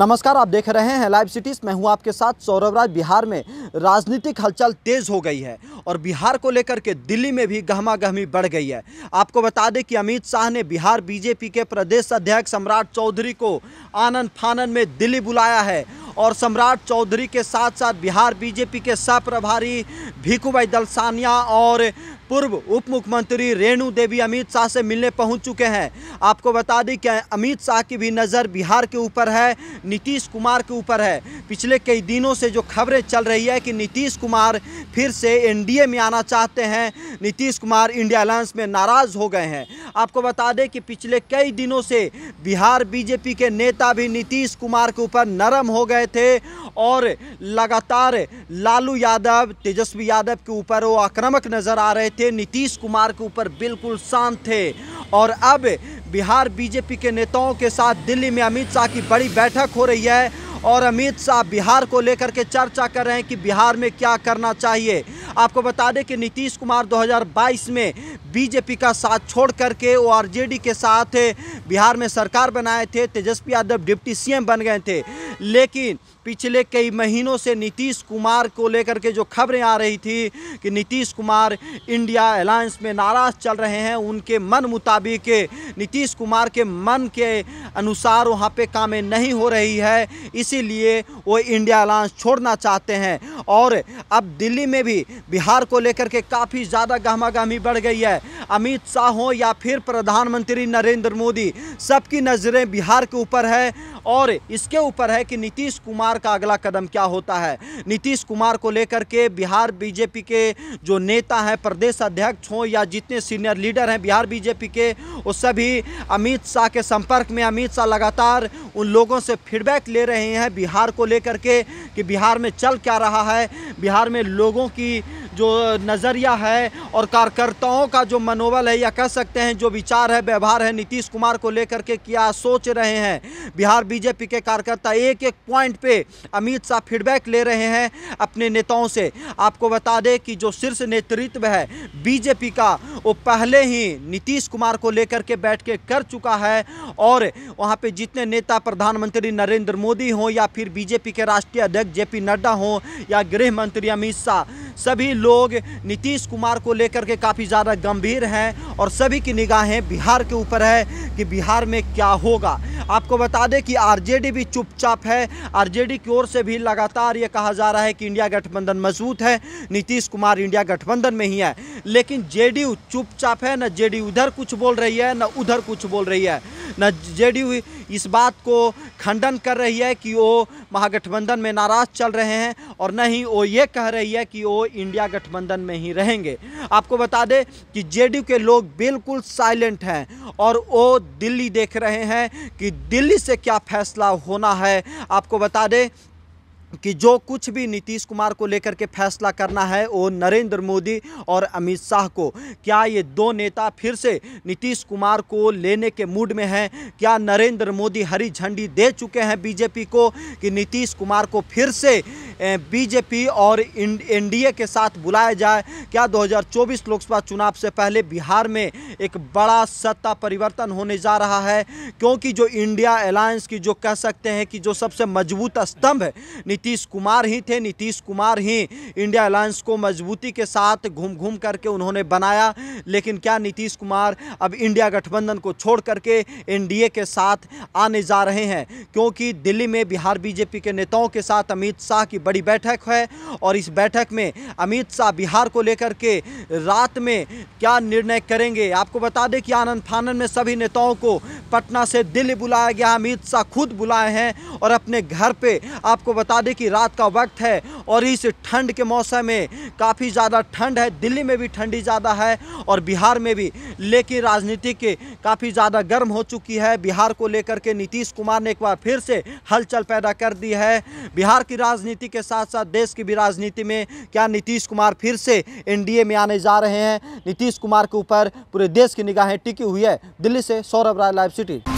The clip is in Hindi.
नमस्कार आप देख रहे हैं लाइव सिटीज़ मैं हूं आपके साथ सौरभ राज बिहार में राजनीतिक हलचल तेज़ हो गई है और बिहार को लेकर के दिल्ली में भी गहमा गहमी बढ़ गई है आपको बता दें कि अमित शाह ने बिहार बीजेपी के प्रदेश अध्यक्ष सम्राट चौधरी को आनंद फानन में दिल्ली बुलाया है और सम्राट चौधरी के साथ साथ बिहार बीजेपी के सह प्रभारी भीखूभाई दलसानिया और पूर्व उप मुख्यमंत्री रेणु देवी अमित शाह से मिलने पहुंच चुके हैं आपको बता दें कि अमित शाह की भी नज़र बिहार के ऊपर है नीतीश कुमार के ऊपर है पिछले कई दिनों से जो खबरें चल रही है कि नीतीश कुमार फिर से एनडीए में आना चाहते हैं नीतीश कुमार इंडिया अलायंस में नाराज़ हो गए हैं आपको बता दें कि पिछले कई दिनों से बिहार बीजेपी के नेता भी नीतीश कुमार के ऊपर नरम हो गए थे और लगातार लालू यादव तेजस्वी यादव के ऊपर वो आक्रामक नज़र आ रहे थे नीतीश कुमार के ऊपर बिल्कुल शांत थे और अब बिहार बीजेपी के नेताओं के साथ दिल्ली में अमित शाह की बड़ी बैठक हो रही है और अमित शाह बिहार को लेकर के चर्चा कर रहे हैं कि बिहार में क्या करना चाहिए आपको बता दें कि नीतीश कुमार 2022 में बीजेपी का साथ छोड़ करके वो आरजेडी के साथ बिहार में सरकार बनाए थे तेजस्वी यादव डिप्टी सीएम बन गए थे लेकिन पिछले कई महीनों से नीतीश कुमार को लेकर के जो खबरें आ रही थी कि नीतीश कुमार इंडिया अलायंस में नाराज चल रहे हैं उनके मन मुताबिक नीतीश कुमार के मन के अनुसार वहाँ पे कामें नहीं हो रही है इसीलिए वो इंडिया अलायंस छोड़ना चाहते हैं और अब दिल्ली में भी बिहार को लेकर के काफ़ी ज़्यादा गहमागहमी बढ़ गई है अमित शाह हों या फिर प्रधानमंत्री नरेंद्र मोदी सबकी नज़रें बिहार के ऊपर है और इसके ऊपर है कि नीतीश कुमार सरकार का अगला कदम क्या होता है नीतीश कुमार को लेकर के बिहार बीजेपी के जो नेता हैं प्रदेश अध्यक्ष हों या जितने सीनियर लीडर हैं बिहार बीजेपी के वो सभी अमित शाह के संपर्क में अमित शाह लगातार उन लोगों से फीडबैक ले रहे हैं बिहार को लेकर के कि बिहार में चल क्या रहा है बिहार में लोगों की जो नज़रिया है और कार्यकर्ताओं का जो मनोबल है या कह सकते हैं जो विचार है व्यवहार है नीतीश कुमार को लेकर के क्या सोच रहे हैं बिहार बीजेपी के कार्यकर्ता एक एक पॉइंट पे अमित शाह फीडबैक ले रहे हैं अपने नेताओं से आपको बता दें कि जो शीर्ष नेतृत्व है बीजेपी का वो पहले ही नीतीश कुमार को लेकर के बैठ के कर चुका है और वहाँ पर जितने नेता प्रधानमंत्री नरेंद्र मोदी हों या फिर बीजेपी के राष्ट्रीय अध्यक्ष पी नड्डा हों या गृह मंत्री अमित शाह सभी लोग नीतीश कुमार को लेकर के काफ़ी ज़्यादा गंभीर हैं और सभी की निगाहें बिहार के ऊपर है कि बिहार में क्या होगा आपको बता दें कि आरजेडी भी चुपचाप है आरजेडी की ओर से भी लगातार ये कहा जा रहा है कि इंडिया गठबंधन मजबूत है नीतीश कुमार इंडिया गठबंधन में ही है लेकिन जेडीयू चुपचाप है न जेडीयू उधर कुछ बोल रही है न उधर कुछ बोल रही है न जेडीयू इस बात को खंडन कर रही है कि वो महागठबंधन में नाराज़ चल रहे हैं और न ही वो ये कह रही है कि वो इंडिया गठबंधन में ही रहेंगे आपको बता दें कि जेडीयू के लोग बिल्कुल साइलेंट हैं और वो दिल्ली देख रहे हैं कि दिल्ली से क्या फैसला होना है आपको बता दें कि जो कुछ भी नीतीश कुमार को लेकर के फैसला करना है वो नरेंद्र मोदी और अमित शाह को क्या ये दो नेता फिर से नीतीश कुमार को लेने के मूड में हैं क्या नरेंद्र मोदी हरी झंडी दे चुके हैं बीजेपी को कि नीतीश कुमार को फिर से बीजेपी और एनडीए के साथ बुलाया जाए क्या 2024 लोकसभा चुनाव से पहले बिहार में एक बड़ा सत्ता परिवर्तन होने जा रहा है क्योंकि जो इंडिया अलायंस की जो कह सकते हैं कि जो सबसे मजबूत स्तंभ है नीतीश कुमार ही थे नीतीश कुमार ही इंडिया अलायंस को मजबूती के साथ घूम घूम करके उन्होंने बनाया लेकिन क्या नीतीश कुमार अब इंडिया गठबंधन को छोड़ करके एनडीए के साथ आने जा रहे हैं क्योंकि दिल्ली में बिहार बीजेपी के नेताओं के साथ अमित शाह की बड़ी बैठक है और इस बैठक में अमित शाह बिहार को लेकर के रात में क्या निर्णय करेंगे आपको बता दें कि आनंद फानन में सभी नेताओं को पटना से दिल्ली बुलाया गया अमित शाह खुद बुलाए हैं और अपने घर पे आपको बता दें कि रात का वक्त है और इस ठंड के मौसम में काफ़ी ज़्यादा ठंड है दिल्ली में भी ठंडी ज़्यादा है और बिहार में भी लेकिन राजनीति के काफ़ी ज़्यादा गर्म हो चुकी है बिहार को लेकर के नीतीश कुमार ने एक बार फिर से हलचल पैदा कर दी है बिहार की राजनीति के के साथ साथ देश की भी राजनीति में क्या नीतीश कुमार फिर से एनडीए में आने जा रहे हैं नीतीश कुमार के ऊपर पूरे देश की निगाहें टिकी हुई है दिल्ली से सौरभ राय लाइव सिटी